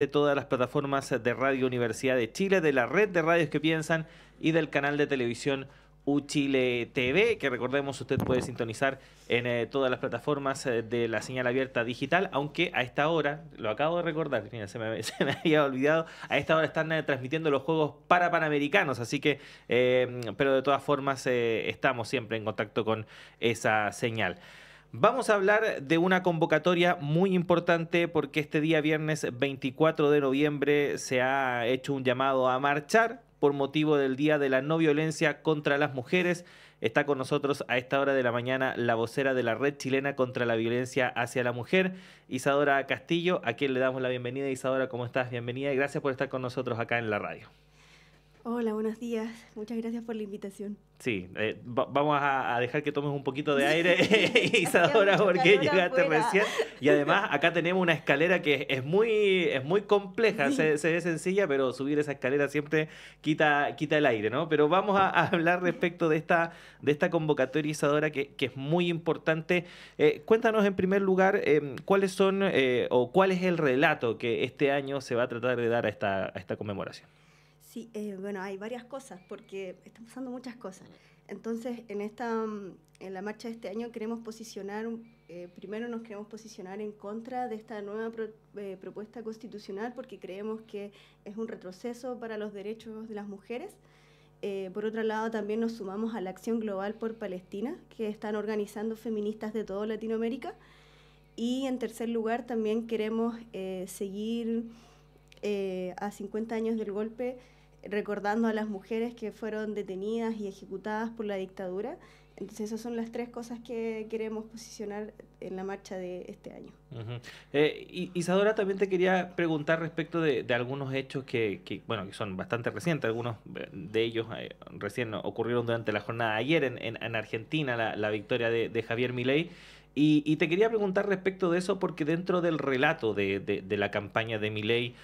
de todas las plataformas de Radio Universidad de Chile, de la red de radios que piensan y del canal de televisión Uchile TV, que recordemos usted puede sintonizar en eh, todas las plataformas eh, de la señal abierta digital, aunque a esta hora, lo acabo de recordar, se, me, había olvidado, a esta hora están eh, transmitiendo los juegos para panamericanos, así que, pero de todas formas estamos siempre en contacto con esa señal. Vamos a hablar de una convocatoria muy importante porque este día viernes 24 de noviembre se ha hecho un llamado a marchar por motivo del Día de la No Violencia contra las Mujeres. Está con nosotros a esta hora de la mañana la vocera de la Red Chilena contra la Violencia hacia la Mujer, Isadora Castillo, a quien le damos la bienvenida. Isadora, ¿cómo estás? Bienvenida y gracias por estar con nosotros acá en la radio. Hola, buenos días. Muchas gracias por la invitación. Sí, eh, vamos a, dejar que tomes un poquito de aire, Isadora, porque llegaste recién. Y además acá tenemos una escalera que es muy, es muy compleja, se, ve sencilla, pero subir esa escalera siempre quita, quita el aire, ¿no? Pero vamos a, hablar respecto de esta, de esta convocatoria, Isadora, que, es muy importante. Eh, cuéntanos en primer lugar eh, cuáles son o cuál es el relato que este año se va a tratar de dar a esta, a esta conmemoración. Eh, bueno, hay varias cosas, porque están pasando muchas cosas. Entonces, en, esta, mm, en la marcha de este año queremos posicionar, eh, primero nos queremos posicionar en contra de esta nueva eh, propuesta constitucional, porque creemos que es un retroceso para los derechos de las mujeres. por otro lado, también nos sumamos a la Acción Global por Palestina, que están organizando feministas de toda Latinoamérica. Y en tercer lugar, también queremos seguir a 50 años del golpe recordando a las mujeres que fueron detenidas y ejecutadas por la dictadura. Entonces esas son las tres cosas que queremos posicionar en la marcha de este año. Eh, Isadora, también te quería preguntar respecto de, algunos hechos que, bueno, que son bastante recientes. Algunos eh, de ellos eh, recién ocurrieron durante la jornada ayer en, Argentina, la, victoria de, Javier Milei. Y, y, te quería preguntar respecto de eso porque dentro del relato de, de la campaña de Milei,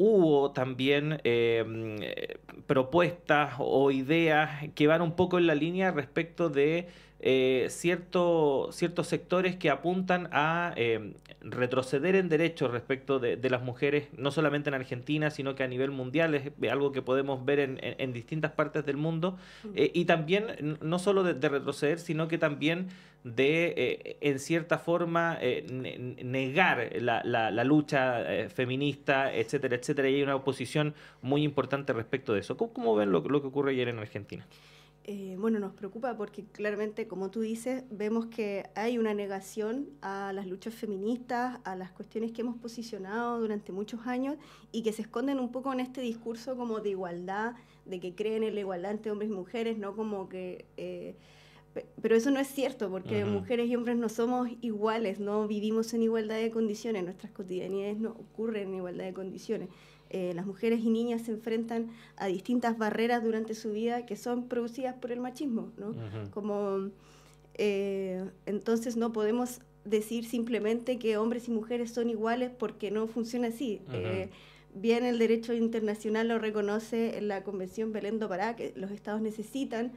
hubo también em, eh, propuestas o ideas que van un poco en la línea respecto de eh, ciertos sectores que apuntan a eh, retroceder en derechos respecto de, las mujeres, no solamente en Argentina, sino que a nivel mundial, es algo que podemos ver en, distintas partes del mundo, mm. eh, y también no solo de, retroceder, sino que también de, en cierta forma, negar la, lucha feminista, etcétera, etcétera, y hay una oposición muy importante respecto de eso. ¿Cómo, ven lo, lo que ocurre ayer en Argentina? eh, bueno, nos preocupa porque claramente, como tú dices, vemos que hay una negación a las luchas feministas, a las cuestiones que hemos posicionado durante muchos años y que se esconden un poco en este discurso como de igualdad, de que creen en la igualdad entre hombres y mujeres, ¿no? Como que... Eh, pero eso no es cierto, porque mujeres y hombres no somos iguales, no vivimos en igualdad de condiciones, nuestras cotidianidades no ocurren en igualdad de condiciones. Eh, las mujeres y niñas se enfrentan a distintas barreras durante su vida que son producidas por el machismo, eh, entonces no podemos decir simplemente que hombres y mujeres son iguales porque no funciona así. Eh, bien el derecho internacional lo reconoce en la Convención Belén do Pará, que los estados necesitan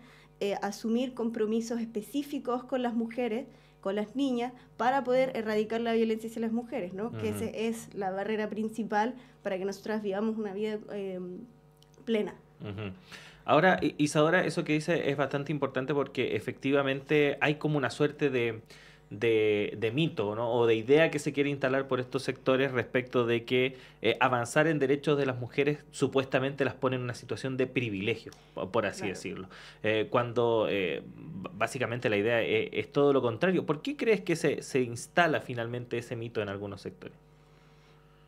asumir compromisos específicos con las mujeres con las niñas para poder erradicar la violencia hacia las mujeres, ¿no? Que esa es la barrera principal para que nosotras vivamos una vida em, plena. Ahora, Isadora, eso que dice es bastante importante porque efectivamente hay como una suerte de de, mito ¿no? o de idea que se quiere instalar por estos sectores respecto de que eh, avanzar en derechos de las mujeres supuestamente las pone en una situación de privilegio, por así decirlo, eh, cuando eh, básicamente la idea es, es, todo lo contrario. ¿Por qué crees que se, se instala finalmente ese mito en algunos sectores?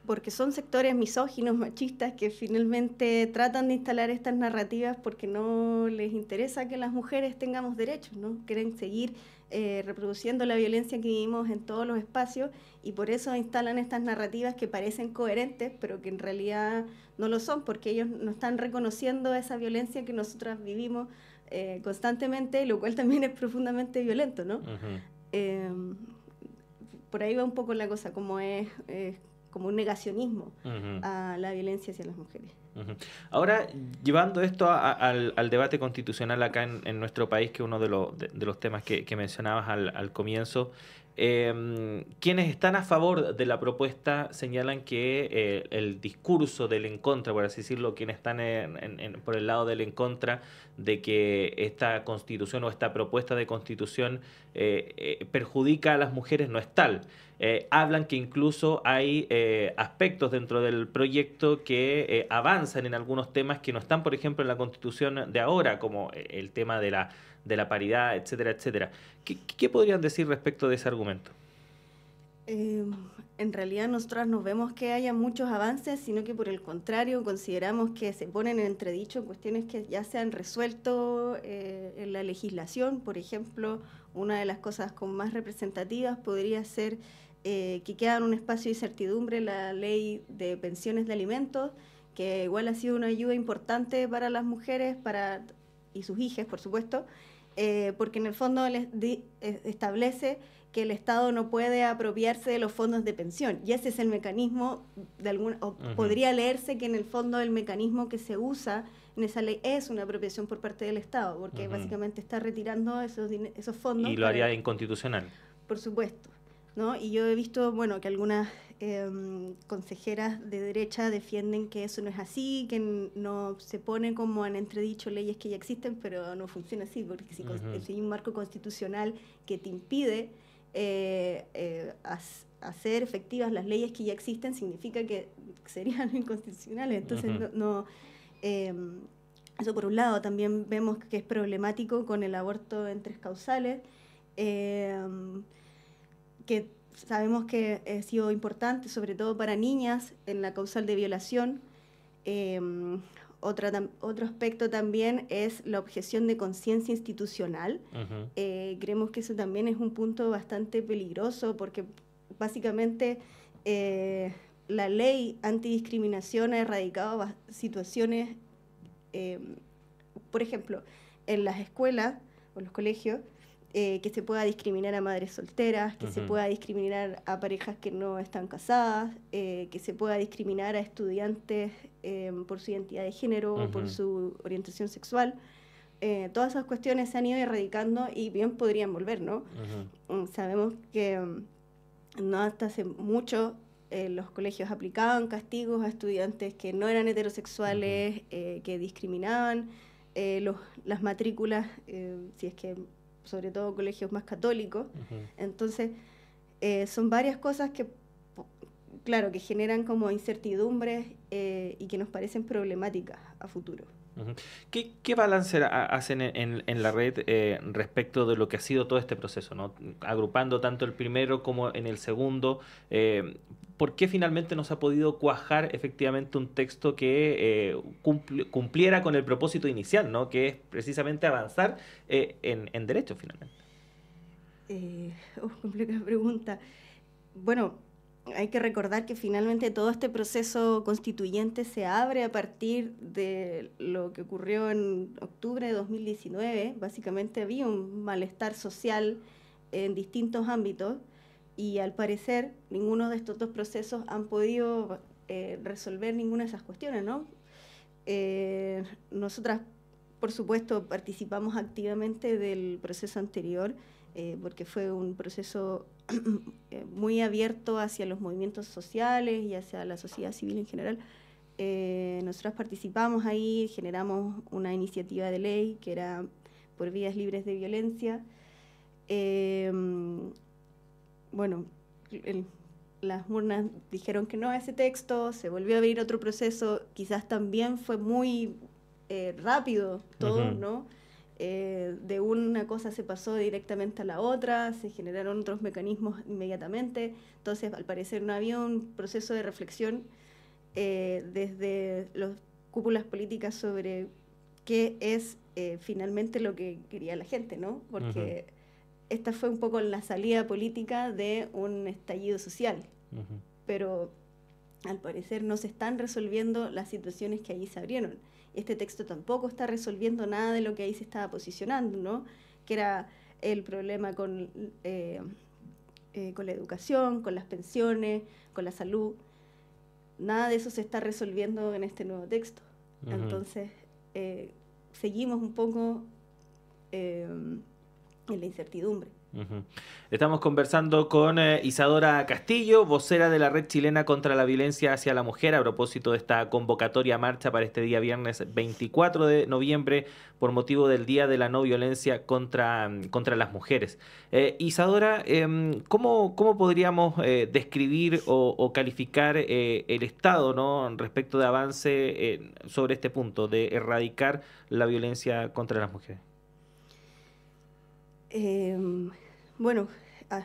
porque son sectores misóginos, machistas, que finalmente tratan de instalar estas narrativas porque no les interesa que las mujeres tengamos derechos, ¿no? Quieren seguir eh, reproduciendo la violencia que vivimos en todos los espacios y por eso instalan estas narrativas que parecen coherentes, pero que en realidad no lo son, porque ellos no están reconociendo esa violencia que nosotras vivimos eh, constantemente, lo cual también es profundamente violento, ¿no? Em, por ahí va un poco la cosa, como es como un negacionismo a la violencia hacia las mujeres. Ahora, llevando esto al, debate constitucional acá en, nuestro país, que es uno de, los temas que, mencionabas al comienzo, Em, quienes están a favor de la propuesta señalan que eh, el discurso del en contra, por así decirlo, quienes están por el lado del en contra de que esta constitución o esta propuesta de constitución eh, eh, perjudica a las mujeres no es tal. hablan que incluso hay aspectos dentro del proyecto que avanzan en algunos temas que no están, por ejemplo, en la constitución de ahora, como el tema de la de la paridad, etcétera, etcétera. ¿Qué, podrían decir respecto de ese argumento? Em, en realidad nosotras no vemos que haya muchos avances, sino que por el contrario consideramos que se ponen en entredicho cuestiones que ya se han resuelto eh, en la legislación. Por ejemplo, una de las cosas con más representativas podría ser eh, que queda en un espacio de incertidumbre la ley de pensiones de alimentos, que igual ha sido una ayuda importante para las mujeres para, y sus hijas, por supuesto. Eh, porque en el fondo eh, establece que el Estado no puede apropiarse de los fondos de pensión. Y ese es el mecanismo, de algún, o podría leerse que en el fondo el mecanismo que se usa en esa ley es una apropiación por parte del Estado, porque básicamente está retirando esos, fondos. Y lo haría inconstitucional. Por supuesto. ¿no? Y yo he visto, bueno, que algunas em, consejeras de derecha defienden que eso no es así, que no se pone como en entredicho leyes que ya existen, pero no funciona así, porque si, hay un marco constitucional que te impide eh, eh, hacer efectivas las leyes que ya existen, significa que serían inconstitucionales. Entonces, no... Em, eso por un lado, también vemos que es problemático con el aborto en tres causales. Em, que sabemos que ha sido importante, sobre todo para niñas, en la causal de violación. Em, otro aspecto también es la objeción de conciencia institucional. Eh, creemos que eso también es un punto bastante peligroso porque básicamente eh, la ley antidiscriminación ha erradicado situaciones, em, por ejemplo, en las escuelas o los colegios, eh, que se pueda discriminar a madres solteras, que se pueda discriminar a parejas que no están casadas, eh, que se pueda discriminar a estudiantes em, por su identidad de género o por su orientación sexual. Eh, todas esas cuestiones se han ido erradicando y bien podrían volver, ¿no? Mm, sabemos que em, no hasta hace mucho los colegios aplicaban castigos a estudiantes que no eran heterosexuales, que discriminaban, las matrículas, si es que sobre todo colegios más católicos. Entonces, eh, son varias cosas que, claro, que generan como incertidumbres eh, y que nos parecen problemáticas a futuro. ¿Qué, balance hacen en, la red eh, respecto de lo que ha sido todo este proceso? Agrupando tanto el primero como en el segundo, eh, ¿por qué finalmente nos ha podido cuajar efectivamente un texto que eh, cumpliera con el propósito inicial, ¿no? que es precisamente avanzar en, derecho finalmente? Eh, oh, pregunta. Bueno, hay que recordar que finalmente todo este proceso constituyente se abre a partir de lo que ocurrió en octubre de 2019. Básicamente había un malestar social en distintos ámbitos y al parecer ninguno de estos dos procesos han podido eh, resolver ninguna de esas cuestiones, ¿no? Eh, nosotras, por supuesto, participamos activamente del proceso anterior eh, porque fue un proceso eh, muy abierto hacia los movimientos sociales y hacia la sociedad civil en general. Eh, nosotras participamos ahí, generamos una iniciativa de ley que era por vías libres de violencia. Em, bueno, las urnas dijeron que no a ese texto, se volvió a abrir otro proceso, quizás también fue muy rápido todo, ¿no? Eh, de una cosa se pasó directamente a la otra, se generaron otros mecanismos inmediatamente, entonces al parecer no había un proceso de reflexión eh, desde las cúpulas políticas sobre qué es eh, finalmente lo que quería la gente, ¿no? Porque esta fue un poco la salida política de un estallido social, pero al parecer no se están resolviendo las situaciones que ahí se abrieron. Este texto tampoco está resolviendo nada de lo que ahí se estaba posicionando, ¿no? Que era el problema con, eh, eh, con la educación, con las pensiones, con la salud. Nada de eso se está resolviendo en este nuevo texto. Entonces, eh, seguimos un poco en la incertidumbre. Estamos conversando con eh, Isadora Castillo, vocera de la Red Chilena contra la Violencia hacia la Mujer, a propósito de esta convocatoria marcha para este día viernes 24 de noviembre por motivo del Día de la No Violencia contra, mm, contra las Mujeres. Eh, Isadora, em, ¿cómo, podríamos eh, describir o, o calificar el Estado ¿no? respecto de avance sobre este punto de erradicar la violencia contra las mujeres? Em, bueno, ah,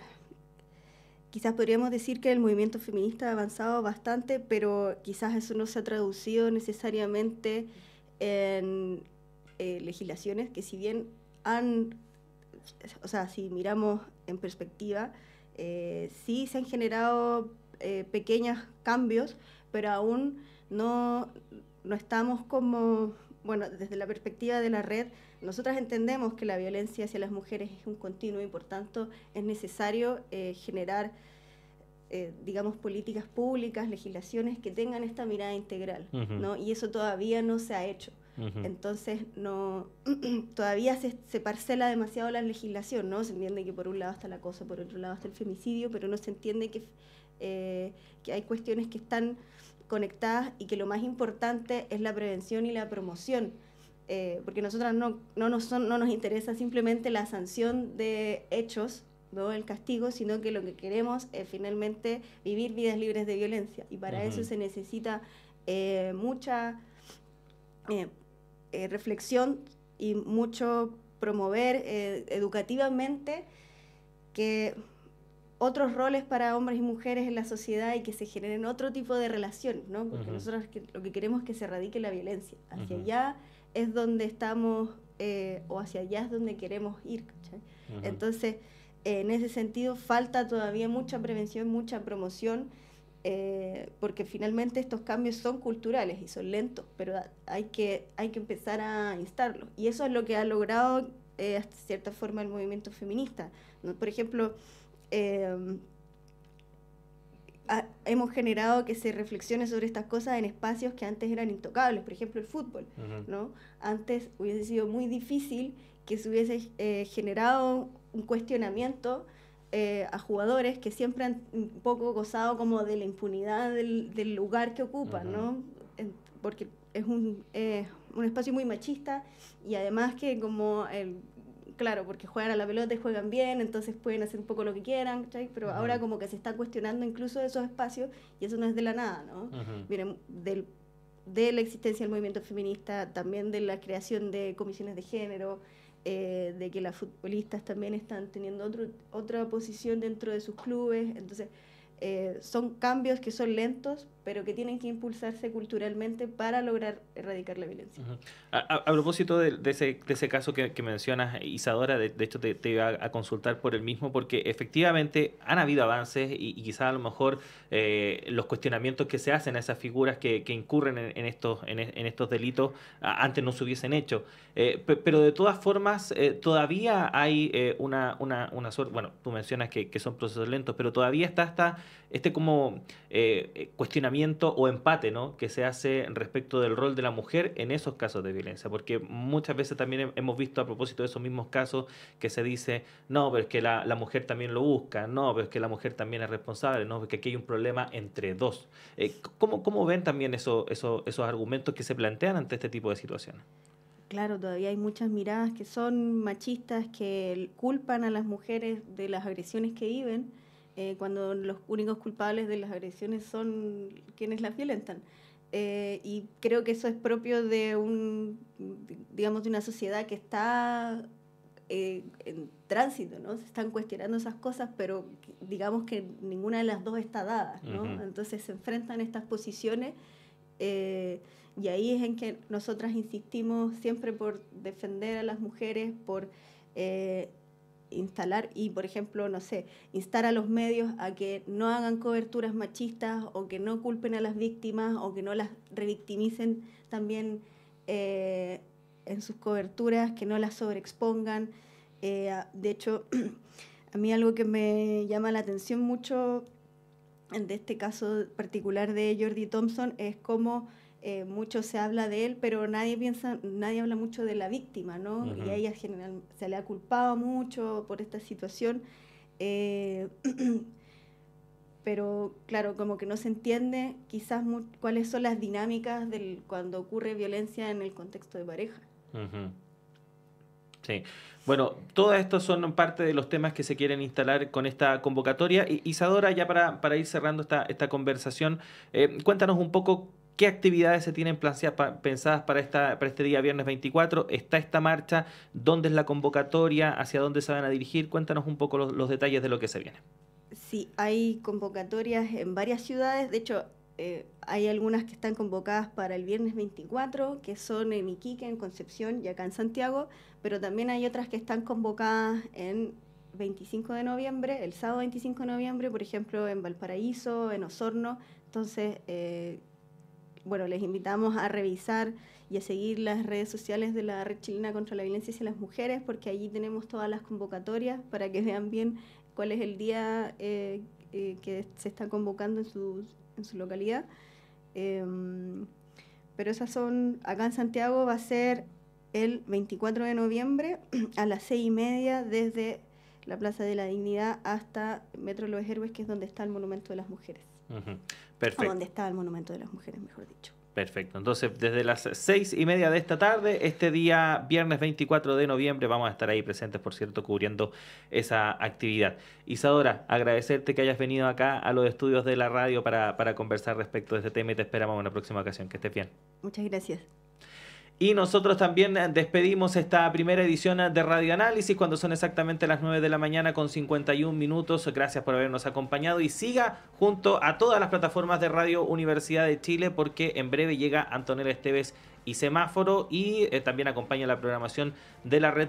quizás podríamos decir que el movimiento feminista ha avanzado bastante, pero quizás eso no se ha traducido necesariamente en eh, legislaciones que si bien han, o sea, si miramos en perspectiva, eh, sí se han generado eh, pequeños cambios, pero aún no, no estamos como, bueno, desde la perspectiva de la red, nosotras entendemos que la violencia hacia las mujeres es un continuo y por tanto es necesario eh, generar, eh, digamos, políticas públicas, legislaciones que tengan esta mirada integral, ¿no? Y eso todavía no se ha hecho. Entonces, no, todavía se, parcela demasiado la legislación, ¿no? Se entiende que por un lado está la cosa, por otro lado está el femicidio, pero no se entiende que, eh, que hay cuestiones que están conectadas y que lo más importante es la prevención y la promoción eh, porque nosotras no, no, nos no nos interesa simplemente la sanción de hechos, ¿no? el castigo, sino que lo que queremos es finalmente vivir vidas libres de violencia. Y para eso se necesita eh, mucha eh, eh, reflexión y mucho promover educativamente que otros roles para hombres y mujeres en la sociedad y que se generen otro tipo de relaciones, ¿no? Porque nosotros lo que queremos es que se erradique la violencia. Hacia allá es donde estamos eh, o hacia allá es donde queremos ir. Entonces, en ese sentido, falta todavía mucha prevención, mucha promoción, eh, porque finalmente estos cambios son culturales y son lentos, pero hay que, hay que empezar a instarlos. Y eso es lo que ha logrado, eh, hasta cierta forma, el movimiento feminista. Por ejemplo, hemos generado que se reflexione sobre estas cosas en espacios que antes eran intocables, por ejemplo el fútbol, ¿no? Antes hubiese sido muy difícil que se hubiese eh, generado un cuestionamiento eh, a jugadores que siempre han un poco gozado como de la impunidad del, lugar que ocupan, ¿no? porque es un, un espacio muy machista y además que como el claro, porque juegan a la pelota y juegan bien, entonces pueden hacer un poco lo que quieran, Pero ahora como que se está cuestionando incluso esos espacios y eso no es de la nada, ¿no? Miren, de la existencia del movimiento feminista, también de la creación de comisiones de género, eh, de que las futbolistas también están teniendo otro, otra posición dentro de sus clubes, entonces eh, son cambios que son lentos, pero que tienen que impulsarse culturalmente para lograr erradicar la violencia. a, propósito de, ese, caso que, mencionas, Isadora, de, hecho te, te, iba a consultar por el mismo, porque efectivamente han habido avances y, y quizás a lo mejor eh, los cuestionamientos que se hacen a esas figuras que, incurren en, estos, en, estos delitos antes no se hubiesen hecho. Eh, pero de todas formas, todavía hay una, una, una suerte, bueno, tú mencionas que, son procesos lentos, pero todavía está hasta este como eh, cuestionamiento o empate ¿no? que se hace respecto del rol de la mujer en esos casos de violencia, porque muchas veces también hemos visto a propósito de esos mismos casos que se dice, no, pero es que la, mujer también lo busca, no, pero es que la mujer también es responsable, no, que aquí hay un problema entre dos. Eh, ¿cómo, ven también eso, eso, esos argumentos que se plantean ante este tipo de situaciones? Claro, todavía hay muchas miradas que son machistas, que culpan a las mujeres de las agresiones que viven eh, cuando los únicos culpables de las agresiones son quienes las violentan. Eh, y creo que eso es propio de un, digamos, de una sociedad que está eh, en tránsito, ¿no? Se están cuestionando esas cosas, pero digamos que ninguna de las dos está dada, ¿no? Entonces se enfrentan estas posiciones y ahí es en que nosotras insistimos siempre por defender a las mujeres, por instalar y, por ejemplo, no sé, instar a los medios a que no hagan coberturas machistas o que no culpen a las víctimas o que no las revictimicen también eh, en sus coberturas, que no las sobreexpongan. Eh, de hecho, a mí algo que me llama la atención mucho de este caso particular de Jordi Thompson es cómo eh, mucho se habla de él, pero nadie piensa, nadie habla mucho de la víctima, ¿no? Y a ella general, se le ha culpado mucho por esta situación. Eh, pero claro, como que no se entiende quizás cuáles son las dinámicas del cuando ocurre violencia en el contexto de pareja. Sí. Bueno, todo esto son parte de los temas que se quieren instalar con esta convocatoria. Isadora, ya para, para ir cerrando esta, conversación, eh, cuéntanos un poco qué actividades se tienen pensadas para, este día, viernes 24. ¿Está esta marcha? ¿Dónde es la convocatoria? ¿Hacia dónde se van a dirigir? Cuéntanos un poco los, detalles de lo que se viene. Sí, hay convocatorias en varias ciudades. De hecho, eh, hay algunas que están convocadas para el viernes 24, que son en Iquique, en Concepción y acá en Santiago, pero también hay otras que están convocadas en 25 de noviembre, el sábado 25 de noviembre, por ejemplo, en Valparaíso, en Osorno. Entonces, eh, bueno, les invitamos a revisar y a seguir las redes sociales de la Red Chilena contra la Violencia hacia las Mujeres, porque allí tenemos todas las convocatorias para que vean bien cuál es el día eh, eh, que se está convocando en su, localidad. Em, pero esas son, acá en Santiago va a ser el 24 de noviembre a las seis y media desde la Plaza de la Dignidad hasta Metro Los Héroes, que es donde está el Monumento de las Mujeres. Perfecto. estaba el Monumento de las Mujeres, mejor dicho. Perfecto. Entonces, desde las seis y media de esta tarde, este día viernes 24 de noviembre, vamos a estar ahí presentes, por cierto, cubriendo esa actividad. Isadora, agradecerte que hayas venido acá a los estudios de la radio para, para conversar respecto de este tema y te esperamos en una próxima ocasión. Que estés bien. Muchas gracias. Y nosotros también eh, despedimos esta primera edición eh, de Radio Análisis cuando son exactamente las 9 de la mañana con 51 minutos. Gracias por habernos acompañado y siga junto a todas las plataformas de Radio Universidad de Chile porque en breve llega Antonella Esteves y Semáforo y eh, también acompaña la programación de la red. De